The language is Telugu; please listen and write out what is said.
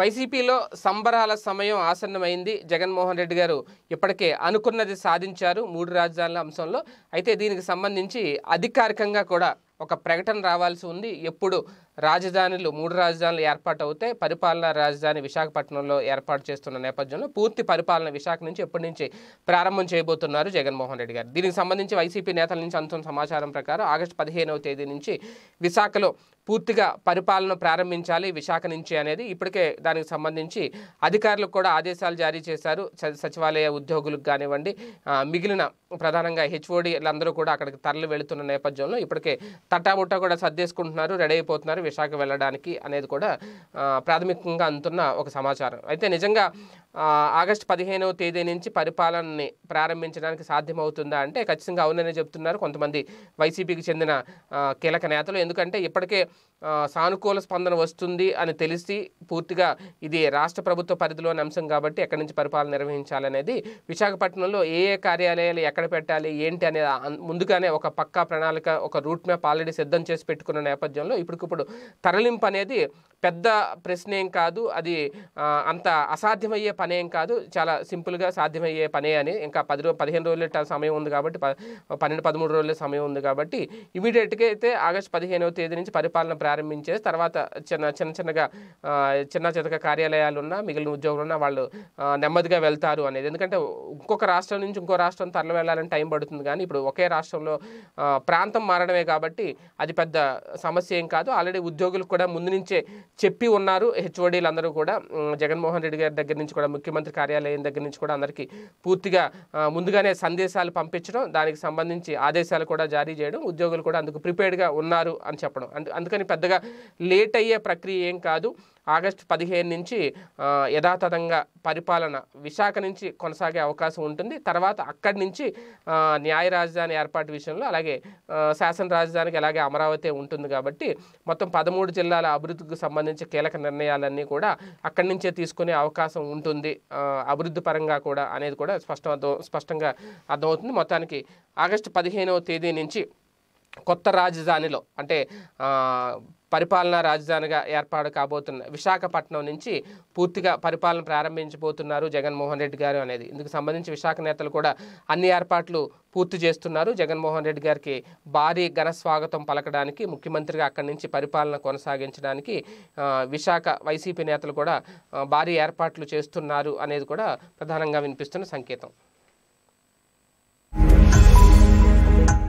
వైసీపీలో సంబరాల సమయం ఆసన్నమైంది జగన్మోహన్ రెడ్డి గారు ఇప్పటికే అనుకున్నది సాధించారు మూడు రాజధానుల అంశంలో అయితే దీనికి సంబంధించి అధికారికంగా కూడా ఒక ప్రకటన రావాల్సి ఉంది ఎప్పుడు రాజధానులు మూడు రాజధానులు ఏర్పాటు అవుతే పరిపాలన రాజధాని విశాఖపట్నంలో ఏర్పాటు చేస్తున్న నేపథ్యంలో పూర్తి పరిపాలన విశాఖ నుంచి ఎప్పటి నుంచి ప్రారంభం చేయబోతున్నారు జగన్మోహన్ రెడ్డి గారు దీనికి సంబంధించి వైసీపీ నేతల నుంచి అందుతున్న సమాచారం ప్రకారం ఆగస్టు పదిహేనవ తేదీ నుంచి విశాఖలో పూర్తిగా పరిపాలన ప్రారంభించాలి విశాఖ నుంచి అనేది ఇప్పటికే దానికి సంబంధించి అధికారులకు కూడా ఆదేశాలు జారీ చేశారు సచివాలయ ఉద్యోగులకు కానివ్వండి మిగిలిన ప్రధానంగా హెచ్ఓడీలందరూ కూడా అక్కడికి తరలి వెళుతున్న నేపథ్యంలో ఇప్పటికే తట్టాబుట్టా కూడా సర్దేసుకుంటున్నారు రెడీ అయిపోతున్నారు విశాఖ వెళ్ళడానికి అనేది కూడా ప్రాథమికంగా అందుతున్న ఒక సమాచారం అయితే నిజంగా ఆగస్టు పదిహేనవ తేదీ నుంచి పరిపాలనని ప్రారంభించడానికి సాధ్యమవుతుందా అంటే ఖచ్చితంగా అవునని చెప్తున్నారు కొంతమంది వైసీపీకి చెందిన కీలక నేతలు ఎందుకంటే ఇప్పటికే సానుకూల స్పందన వస్తుంది అని తెలిసి పూర్తిగా ఇది రాష్ట్ర ప్రభుత్వ పరిధిలోని అంశం కాబట్టి ఎక్కడి నుంచి పరిపాలన నిర్వహించాలనేది విశాఖపట్నంలో ఏ ఏ కార్యాలయాలు ఎక్కడ పెట్టాలి ఏంటి అనేది ముందుగానే ఒక పక్కా ప్రణాళిక ఒక రూట్ మ్యాప్ ఆల్రెడీ సిద్ధం చేసి పెట్టుకున్న నేపథ్యంలో ఇప్పటికిప్పుడు తరలింపు అనేది పెద్ద ప్రశ్న ఏం కాదు అది అంత అసాధ్యమయ్యే పనేం కాదు చాలా సింపుల్గా సాధ్యమయ్యే పనే అని ఇంకా పది రోజు పదిహేను రోజుల సమయం ఉంది కాబట్టి పన్నెండు పదమూడు రోజుల సమయం ఉంది కాబట్టి ఇమీడియట్గా అయితే ఆగస్టు పదిహేనవ తేదీ నుంచి పరిపాలన ప్రారంభించేసి తర్వాత చిన్న చిన్న చిన్నగా చిన్న చితక కార్యాలయాలు ఉన్నా మిగిలిన ఉద్యోగులు ఉన్నా వాళ్ళు నెమ్మదిగా వెళ్తారు అనేది ఎందుకంటే ఇంకొక రాష్ట్రం నుంచి ఇంకో రాష్ట్రం తరలి వెళ్ళాలని టైం పడుతుంది కానీ ఇప్పుడు ఒకే రాష్ట్రంలో ప్రాంతం మారడమే కాబట్టి అది పెద్ద సమస్య ఏం కాదు ఆల్రెడీ ఉద్యోగులకు కూడా ముందు నుంచే చెప్పి ఉన్నారు హెచ్ఓడీలు అందరూ కూడా జగన్మోహన్ రెడ్డి గారి దగ్గర నుంచి కూడా ముఖ్యమంత్రి కార్యాలయం దగ్గర నుంచి కూడా అందరికీ పూర్తిగా ముందుగానే సందేశాలు పంపించడం దానికి సంబంధించి ఆదేశాలు కూడా జారీ చేయడం ఉద్యోగులు కూడా అందుకు ప్రిపేర్డ్గా ఉన్నారు అని చెప్పడం అందుకని పెద్దగా లేట్ అయ్యే ప్రక్రియ ఏం కాదు ఆగస్టు పదిహేను నుంచి యథాతథంగా పరిపాలన విశాఖ నుంచి కొనసాగే అవకాశం ఉంటుంది తర్వాత అక్కడి నుంచి న్యాయ రాజధాని ఏర్పాటు విషయంలో అలాగే శాసన రాజధానికి అలాగే అమరావతి ఉంటుంది కాబట్టి మొత్తం పదమూడు జిల్లాల అభివృద్ధికి సంబంధించి కీలక నిర్ణయాలన్నీ కూడా అక్కడి నుంచే తీసుకునే అవకాశం ఉంటుంది అభివృద్ధి పరంగా కూడా అనేది కూడా స్పష్టం స్పష్టంగా అర్థమవుతుంది మొత్తానికి ఆగస్టు పదిహేనవ తేదీ నుంచి కొత్త రాజధానిలో అంటే పరిపాలన రాజధానిగా ఏర్పాటు కాబోతున్న విశాఖపట్నం నుంచి పూర్తిగా పరిపాలన ప్రారంభించబోతున్నారు జగన్మోహన్ రెడ్డి గారు అనేది ఇందుకు సంబంధించి విశాఖ నేతలు కూడా అన్ని ఏర్పాట్లు పూర్తి చేస్తున్నారు జగన్మోహన్ రెడ్డి గారికి భారీ ఘన స్వాగతం పలకడానికి ముఖ్యమంత్రిగా అక్కడి నుంచి పరిపాలన కొనసాగించడానికి విశాఖ వైసీపీ నేతలు కూడా భారీ ఏర్పాట్లు చేస్తున్నారు అనేది కూడా ప్రధానంగా వినిపిస్తున్న సంకేతం